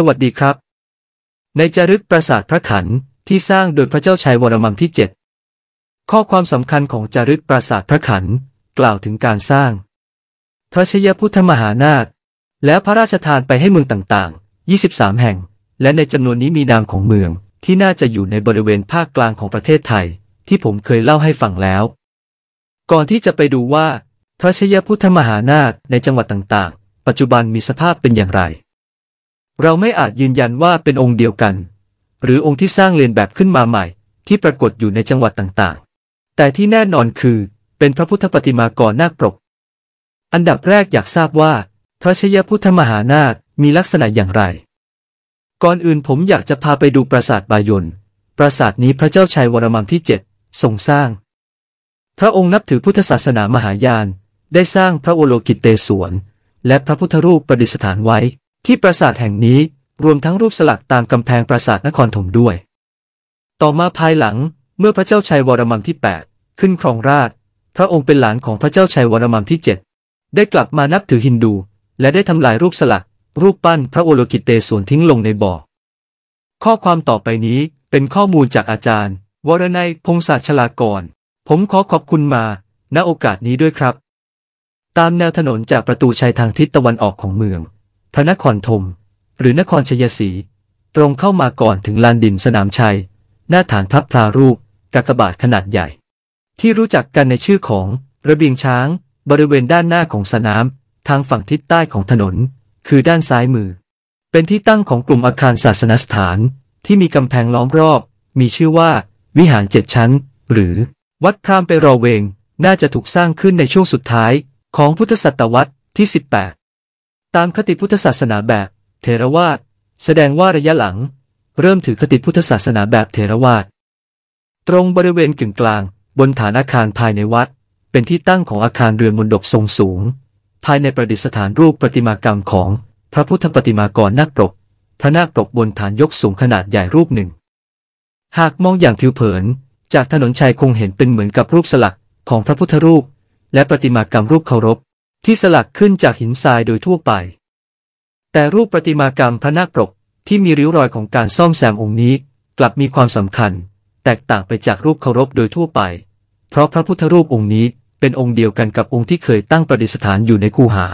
สวัสดีครับ ในจารึกปราสาทพระขัน ที่สร้างโดยพระเจ้าชัยวรมังที่7ข้อความสำคัญของจารึกปราสาทพระขันกล่าวถึงการสร้างพระชยพุทธมหานาค และพระราชทานไปให้เมืองต่างๆ23แห่ง และในจำนวนนี้มีนามของเมือง ที่น่าจะอยู่ในบริเวณภาคกลางของประเทศไทย ที่ผมเคยเล่าให้ฟังแล้ว ก่อนที่จะไปดูว่าพระชยพุทธมหานาคในจังหวัดต่าง ๆ ปัจจุบันมีสภาพเป็นอย่างไรเราไม่อาจยืนยันว่าเป็นองค์เดียวกัน หรือองค์ที่สร้างเลียนแบบขึ้นมาใหม่ ที่ปรากฏอยู่ในจังหวัดต่างๆ แต่ที่แน่นอนคือเป็นพระพุทธปฏิมากรนาคปก อันดับแรกอยากทราบว่าพระชยพุทธมหานาคมีลักษณะอย่างไร ก่อนอื่นผมอยากจะพาไปดูปราสาทบายน ปราสาทนี้พระเจ้าชัยวรมันที่เจ็ดทรงสร้างพระองค์นับถือพุทธศาสนามหายานได้สร้างพระโอโลกิตเตสวนและพระพุทธรูปประดิษฐานไว้ที่ปราสาทแห่งนี้รวมทั้งรูปสลักตามกำแพงปราสาทนครถมด้วย ต่อมาภายหลังเมื่อพระเจ้าชัยวรมันที่8ขึ้นครองราชพระองค์เป็นหลานของพระเจ้าชัยวรมันที่7ได้กลับมานับถือฮินดู และได้ทำลายรูปสลักรูปปั้นพระโอโลกิเตส่วนทิ้งลงในบ่อ ข้อความต่อไปนี้เป็นข้อมูลจากอาจารย์ วรนัยพงศาชลากรผมขอขอบคุณมาณโอกาสนี้ด้วยครับ ตามแนวถนนจากประตูชัยทางทิศตะวันออกของเมืองระนครธมหรือนครชยศรีตรงเข้ามาก่อนถึงลานดินสนามชัย หน้าฐานทัพพลารูปกากบาทขนาดใหญ่ ที่รู้จักกันในชื่อของระเบียงช้างบริเวณด้านหน้าของสนาม ทางฝั่งทิศใต้ของถนนคือด้านซ้ายมือ เป็นที่ตั้งของกลุ่มอาคารศาสนสถาน ที่มีกำแพงล้อมรอบ มีชื่อว่าวิหารเจ็ดชั้น หรือวัดพรามไปรอเวงน่าจะถูกสร้างขึ้นในช่วงสุดท้ายของพุทธศตวรรษที่ 18ตามคติพุทธศาสนาแบบเทรวาทแสดงว่าระยะหลัง เริ่มถือคติพุทธศาสนาแบบเทรวาทตรงบริเวณกึ่งกลางบนฐานอาคารภายในวัด เป็นที่ตั้งของอาคารเรือนมณฑปทรงสูง ภายในประดิษฐานรูปประติมากรรมของพระพุทธปฏิมากรนักปกพระนาคปกบนฐานยกสูงขนาดใหญ่รูปหนึ่ง หากมองอย่างผิวเผินจากถนนชัยคงเห็นเป็นเหมือนกับรูปสลักของพระพุทธรูป และประติมากรรมรูปเคารพที่สลักขึ้นจากหินทรายโดยทั่วไป แต่รูปประติมากรรมพระนาคปก ที่มีริ้วรอยของการซ่อมแซมองค์นี้กลับมีความสำคัญ แตกต่างไปจากรูปเคารพโดยทั่วไป เพราะพระพุทธรูปองค์นี้เป็นองค์เดียวกันกับองค์ที่เคยตั้งประดิษฐานอยู่ในคูหา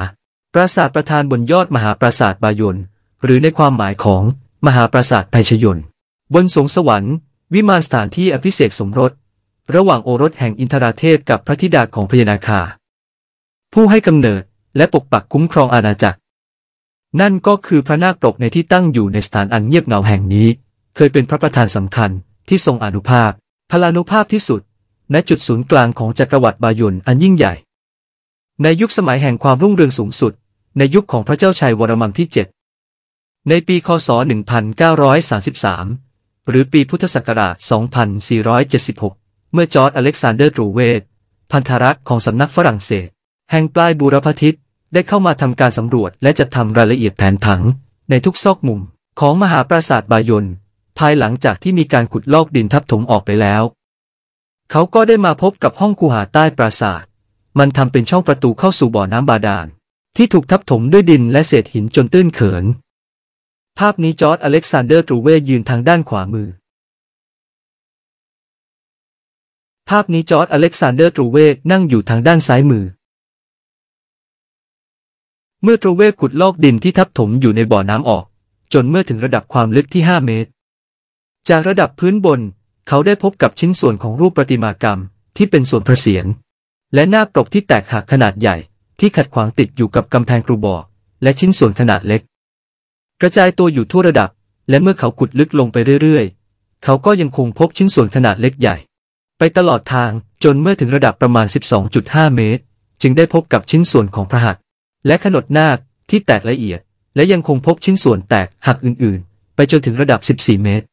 ปราสาทประธานบนยอดมหาปราสาทบายนหรือในความหมายของมหาปราสาทไยชยนบนสงสวรรค์ วิมานสถานที่อภิเษกสมรส ระหว่างโอรสแห่งอินทราเทพกับพระธิดาของพญานาคาผู้ให้กำเนิดและปกปักคุ้มครองอาณาจักร นั่นก็คือพระนาคปกในที่ตั้งอยู่ในสถานอันเงียบเหงาแห่งนี้ เคยเป็นพระประธานสำคัญที่ทรงอนุภาพ พลานุภาพที่สุดณจุดศูนย์กลางของจักรวรรดิบายุนอันยิ่งใหญ่ ในยุคสมัยแห่งความรุ่งเรืองสูงสุด ในยุคของพระเจ้าชัยวรมันที่7ในปี คศ 1933 หรือปีพุทธศักราช 2476 เมื่อจอร์ดอเล็กซานเดอร์รูเวต พันธรักษ์ของสำนักฝรั่งเศสแห่งปลายบูรพทิศได้เข้ามาทำการสำรวจและจัดทำรายละเอียดแผนถัง ในทุกซอกมุมของมหาปราสาทบายนภายหลังจากที่มีการขุดลอกดินทับถมออกไปแล้ว เขาก็ได้มาพบกับห้องคูหาใต้ปราสาท มันทำเป็นช่องประตูเข้าสู่บ่อน้ำบาดาล ที่ถูกทับถมด้วยดินและเศษหินจนตื้นเขิน ภาพนี้จอร์ดอเล็กซานเดอร์ตรูเวยืนทางด้านขวามือ ภาพนี้จอร์ดอเล็กซานเดอร์ตรูเวนั่งอยู่ทางด้านซ้ายมือเมื่อโทรเวขุดลอกดินที่ทับถมอยู่ในบ่อน้ำออก จนเมื่อถึงระดับความลึกที่ 5 เมตร จากระดับพื้นบน เขาได้พบกับชิ้นส่วนของรูปประติมากรรมที่เป็นส่วนพระเศียรและหน้าปกที่แตกหักขนาดใหญ่ ที่ขัดขวางติดอยู่กับกำแพงกรูบอและชิ้นส่วนขนาดเล็ก กระจายตัวอยู่ทั่วระดับ และเมื่อเขาขุดลึกลงไปเรื่อย ๆ เขาก็ยังคงพบชิ้นส่วนขนาดเล็กใหญ่ ไปตลอดทางจนเมื่อถึงระดับประมาณ 12.5 เมตร จึงได้พบกับชิ้นส่วนของพระหัตและขนดนาคที่แตกละเอียด และยังคงพบชิ้นส่วนแตกหักอื่นๆ ไปจนถึงระดับ 14 เมตร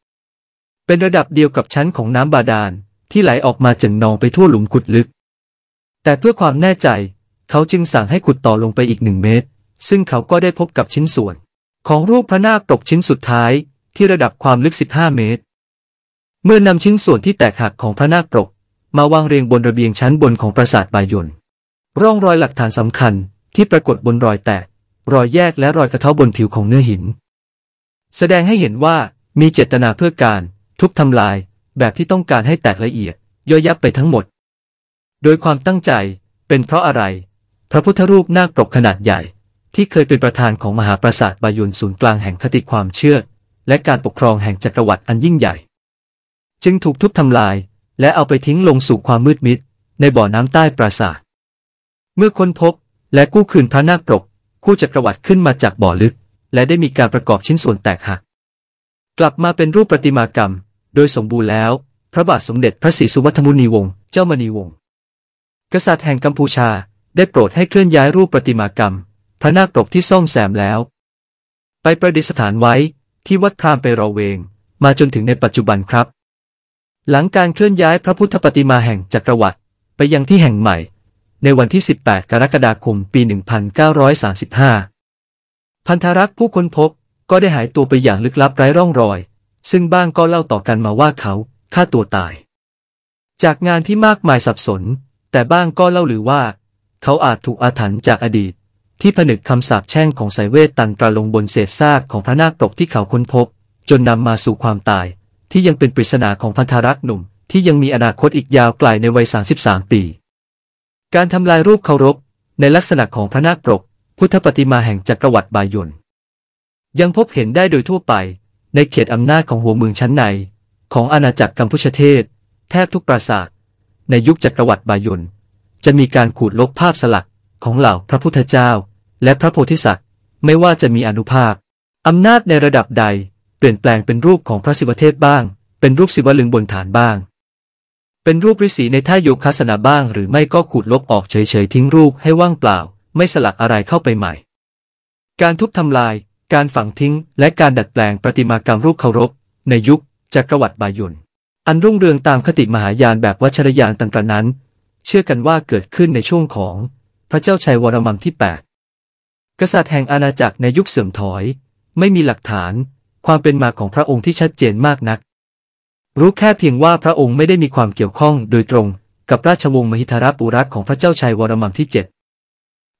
เป็นระดับเดียวกับชั้นของน้ำบาดาลที่ไหลออกมาจากนองไปทั่วหลุมขุดลึก แต่เพื่อความแน่ใจ เขาจึงสั่งให้ขุดต่อลงไปอีกหนึ่งเมตร ซึ่งเขาก็ได้พบกับชิ้นส่วน ของรูปพระนาคตกชิ้นสุดท้ายที่ระดับความลึก 15 เมตร เมื่อนำชิ้นส่วนที่แตกหักของพระนาคปกมาวางเรียงบนระเบียงชั้นบนของปราสาทบายนร่องรอยหลักฐานสำคัญที่ปรากฏบนรอยแตก รอยแยก และรอยกระเทาะบนผิวของเนื้อหิน แสดงให้เห็นว่ามีเจตนาเพื่อการทุบทำลายแบบที่ต้องการให้แตกละเอียด ย่อยยับไปทั้งหมด โดยความตั้งใจเป็นเพราะอะไร พระพุทธรูปนาคปกขนาดใหญ่ ที่เคยเป็นประธานของมหาปราสาทบายุนศูนย์กลางแห่งคติความเชื่อ และการปกครองแห่งจักรวรรดิอันยิ่งใหญ่ จึงถูกทุบทำลาย และเอาไปทิ้งลงสู่ความมืดมิดในบ่อน้ำใต้ปราสาท เมื่อค้นพบและกู้คืนพระนาคปรกคู่จักรวรรดิขึ้นมาจากบ่อลึก และได้มีการประกอบชิ้นส่วนแตกหัก กลับมาเป็นรูปประติมากรรม โดยสมบูรณ์แล้ว พระบาทสมเด็จพระศรีสุวัฒมุนีวงศ์เจ้ามณีวงศ์กษัตริย์แห่งกัมพูชาได้โปรดให้เคลื่อนย้ายรูปประติมากรรม พระนาคปรกที่ซ่อมแซมแล้ว ไปประดิษฐานไว้ที่วัดพรามไปรอเวงมาจนถึงในปัจจุบันครับ หลังการเคลื่อนย้ายพระพุทธปฏิมาแห่งจักรวรรดิไปยังที่แห่งใหม่ในวันที่ 18 กรกฎาคมปี 1935 พันธรักษ์ผู้ค้นพบก็ได้หายตัวไปอย่างลึกลับไร้ร่องรอย ซึ่งบ้างก็เล่าต่อกันมาว่าเขาฆ่าตัวตาย จากงานที่มากมายสับสน แต่บ้างก็เล่าหรือว่า เขาอาจถูกอาถรรพ์จากอดีต ที่ผนึกคำสาปแช่งของสายเวทตันตราลงบนเศษซากของพระนาคตกที่เขาค้นพบ จนนำมาสู่ความตาย ที่ยังเป็นปริศนาของพันธรักษ์หนุ่มที่ยังมีอนาคตอีกยาวไกลในวัย33ปีการทำลายรูปเคารพในลักษณะของพระนาคปกพุทธปฏิมาแห่งจักรวรรดิบายนยังพบเห็นได้โดยทั่วไปในเขตอำนาจของหัวเมืองชั้นใน ของอาณาจักรกัมพูชาเทศ แทบทุกปราสาท ในยุคจักรวรรดิบายนจะมีการขูดลบภาพสลักของเหล่าพระพุทธเจ้า และพระโพธิสัตว์ ไม่ว่าจะมีอนุภาพอำนาจในระดับใดเปลี่ยนแปลงเป็นรูปของพระศิวเทพบ้าง เป็นรูปศิวลึงบนฐานบ้างเป็นรูปฤาษีในท่าโยคะสนะบ้าง หรือไม่ก็ขูดลบออกเฉยๆ ทิ้งรูปให้ว่างเปล่า ไม่สลักอะไรเข้าไปใหม่ การทุบทำลายการฝังทิ้ง และการดัดแปลงประติมากรรมรูปเคารพ ในยุคจักรวรรดิบายุนอันรุ่งเรืองตามคติมหายานแบบวัชรยานต่างๆนั้น เชื่อกันว่าเกิดขึ้นในช่วงของพระเจ้าชัยวรมันที่ 8 กษัตริย์แห่งอาณาจักรในยุคเสื่อมถอย ไม่มีหลักฐาน ความเป็นมาของพระองค์ที่ชัดเจนมากนักรู้แค่เพียงว่าพระองค์ไม่ได้มีความเกี่ยวข้องโดยตรงกับราชวงศ์มหิทราปุรัตของพระเจ้าชายวรมันที่เจ็ด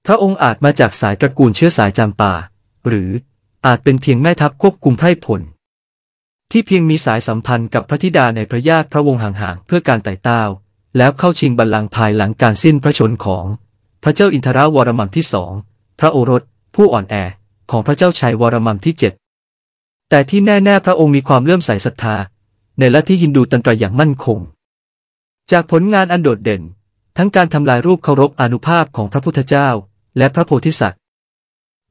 พระองค์อาจมาจากสายตระกูลเชื้อสายจามป่า หรืออาจเป็นเพียงแม่ทัพควบคุมไพร่พลที่เพียงมีสายสัมพันธ์กับพระธิดาในพระญาติพระวงศ์ห่างๆ เพื่อการไต่เต้า แล้วเข้าชิงบัลลังก์ภายหลังการสิ้นพระชนของ พระเจ้าอินทราวรมันที่สองพระโอรส ผู้อ่อนแอของพระเจ้าชายวรมันที่เจ็ดแต่ที่แน่ๆพระองค์มีความเลื่อมใสศรัทธาในลัทธิฮินดูตันตรอย่างมั่นคง จากผลงานอันโดดเด่น ทั้งการทำลายรูปเคารพอนุภาพของพระพุทธเจ้าและพระโพธิสัตว์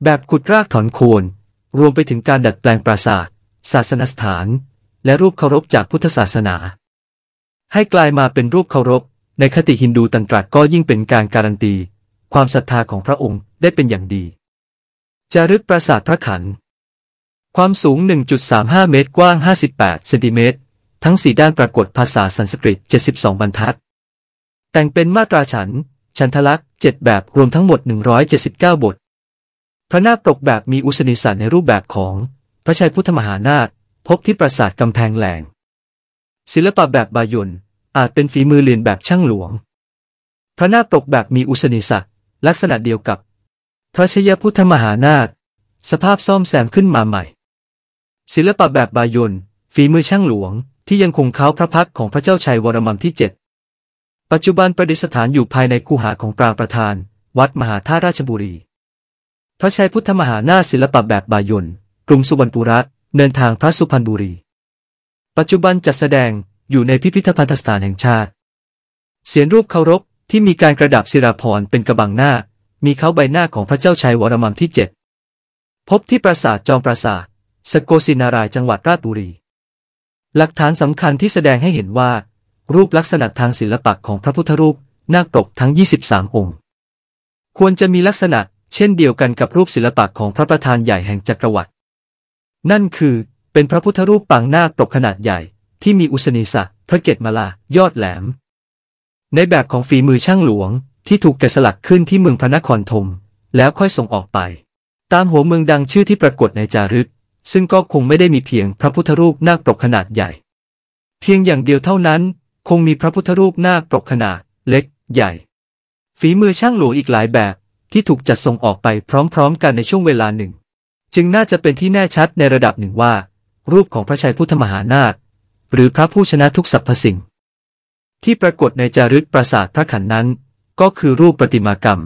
แบบขุดรากถอนโคนรวมไปถึงการดัดแปลงปราสาท ศาสนสถาน และรูปเคารพจากพุทธศาสนา ให้กลายมาเป็นรูปเคารพ ในคติฮินดูตันตรก็ยิ่งเป็นการการันตีความศรัทธาของพระองค์ได้เป็นอย่างดีจารึกปราสาทพระขันความสูง 1.35 เมตรกว้าง58เซนติเมตรทั้งสี่ด้านปรากฏภาษาสันสกฤต72บรรทัดแต่งเป็นมาตราฉันฉันทลักษ์7 แบบรวมทั้งหมด 179 บท พระนาคปกแบบมีอุสนิสันในรูปแบบของพระชัยพุทธมหานาถพบที่ปราสาทกำแพงแหลง ศิลปะแบบบายน อาจเป็นฝีมือเลียนแบบช่างหลวง พระนาคปกแบบมีอุสนิสักลักษณะเดียวกับพระชยพุทธมหานาถสภาพซ่อมแซมขึ้นมาใหม่ ศิลปะแบบบายนฝีมือช่างหลวงที่ยังคงเค้าพระพักของพระเจ้าชัยวรมันที่ 7 ปัจจุบันประดิษฐานอยู่ภายในคูหาของปรางประธานวัดมหาธาตุราชบุรี พระชัยพุทธมหานาศิลปะแบบบายนกรุงสุวรรณปุระ เดินทางพระสุพรรณบุรี ปัจจุบันจัดแสดงอยู่ในพิพิธภัณฑสถานแห่งชาติ เสียนรูปเคารพที่มีการกระดับศิราพรเป็นกระบังหน้า มีเขาใบหน้าของพระเจ้าชัยวรมันที่7พบที่ปราสาทจอมปราสาท สโกสินารายจังหวัดราชบุรีหลักฐานสำคัญที่แสดงให้เห็นว่า รูปลักษณะทางศิลปะของพระพุทธรูปนาคปกทั้ง23 องค์ ควรจะมีลักษณะ เช่นเดียวกันกับรูปศิลปะของพระประธานใหญ่แห่งจักรวรรดินั่นคือเป็นพระพุทธรูปปางนาคปกขนาดใหญ่ ที่มีอุสนิสะพระเกศมาลา ยอดแหลม ในแบบของฝีมือช่างหลวง ที่ถูกแกะสลักขึ้นที่เมืองพระนครธมแล้วค่อยส่งออกไป ตามหัวเมืองดังชื่อที่ปรากฏในจารึกซึ่งก็คงไม่ได้มีเพียงพระพุทธรูปนาคปกขนาดใหญ่ เพียงอย่างเดียวเท่านั้นคงมีพระพุทธรูปนาคปกขนาด เล็ก ใหญ่ ฝีมือช่างหลวงอีกหลายแบบที่ถูกจัดส่งออกไปพร้อมๆ กันในช่วงเวลาหนึ่ง จึงน่าจะเป็นที่แน่ชัดในระดับหนึ่งว่า รูปของพระชัยพุทธมหานาคหรือพระผู้ชนะทุกสรรพสิ่ง ที่ปรากฏในจารึกปราสาทพระขันนั้น ก็คือรูปประติมากรรม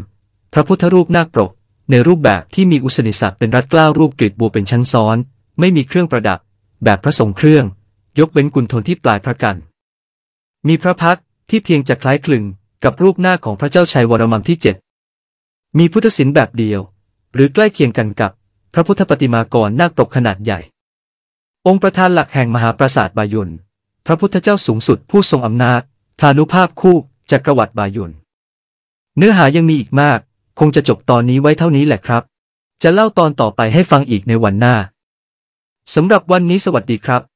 พระพุทธรูปนาคปกในรูปแบบที่มีอุสนิสัตเป็นรัดกล้าวรูปกริดบัวเป็นชั้นซ้อน ไม่มีเครื่องประดับ แบบพระสงฆ์เครื่อง ยกเว้นกุนทนที่ปลายพระกัน มีพระพักที่เพียงจะคล้ายคลึงกับรูปหน้าของพระเจ้าชัยวรมันที่เจ็ดมีพุทธศิลป์แบบเดียว หรือใกล้เคียงกันกับพระพุทธปฏิมากรนาคตกขนาดใหญ่ องค์ประธานหลักแห่งมหาปราสาทบายุนพระพุทธเจ้าสูงสุดผู้ทรงอำนาจ ทานุภาพคู่จักรวรรดิบายุนเนื้อหายังมีอีกมากคงจะจบตอนนี้ไว้เท่านี้แหละครับ จะเล่าตอนต่อไปให้ฟังอีกในวันหน้าสำหรับวันนี้สวัสดีครับ